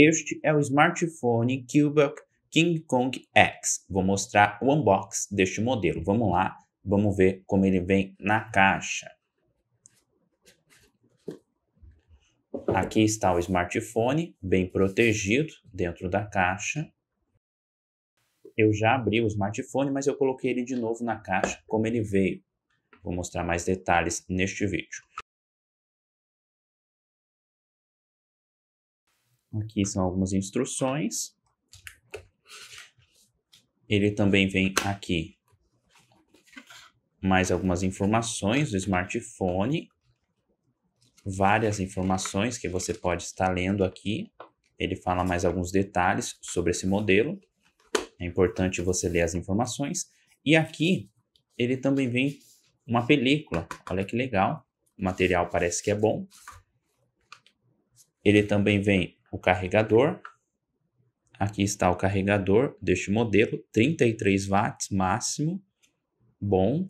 Este é o smartphone Cubic King Kong X. Vou mostrar o unboxing deste modelo. Vamos lá, vamos ver como ele vem na caixa. Aqui está o smartphone, bem protegido dentro da caixa. Eu já abri o smartphone, mas eu coloquei ele de novo na caixa como ele veio. Vou mostrar mais detalhes neste vídeo. Aqui são algumas instruções. Ele também vem aqui mais algumas informações do smartphone, várias informações que você pode estar lendo aqui. Ele fala mais alguns detalhes sobre esse modelo. É importante você ler as informações. E aqui ele também vem uma película. Olha que legal. O material parece que é bom. Ele também vem o carregador. Aqui está o carregador deste modelo, 33 watts máximo, bom.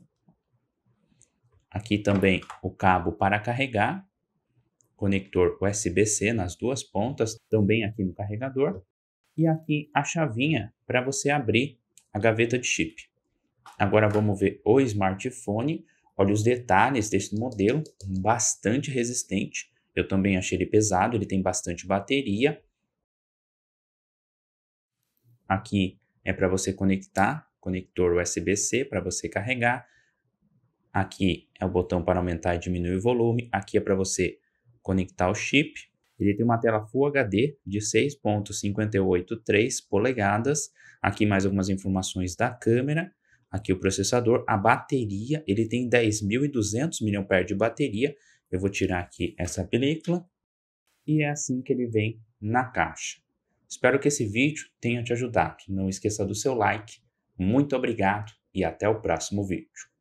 Aqui também o cabo para carregar, conector USB-C nas duas pontas, também aqui no carregador. E aqui a chavinha para você abrir a gaveta de chip. Agora vamos ver o smartphone. Olha os detalhes deste modelo, bastante resistente. Eu também achei ele pesado, ele tem bastante bateria. Aqui é para você conectar, conector USB-C para você carregar. Aqui é o botão para aumentar e diminuir o volume. Aqui é para você conectar o chip. Ele tem uma tela Full HD de 6.583 polegadas. Aqui mais algumas informações da câmera. Aqui o processador, a bateria, ele tem 10.200 mAh de bateria eu vou tirar aqui essa película e é assim que ele vem na caixa. Espero que esse vídeo tenha te ajudado. Não esqueça do seu like. Muito obrigado e até o próximo vídeo.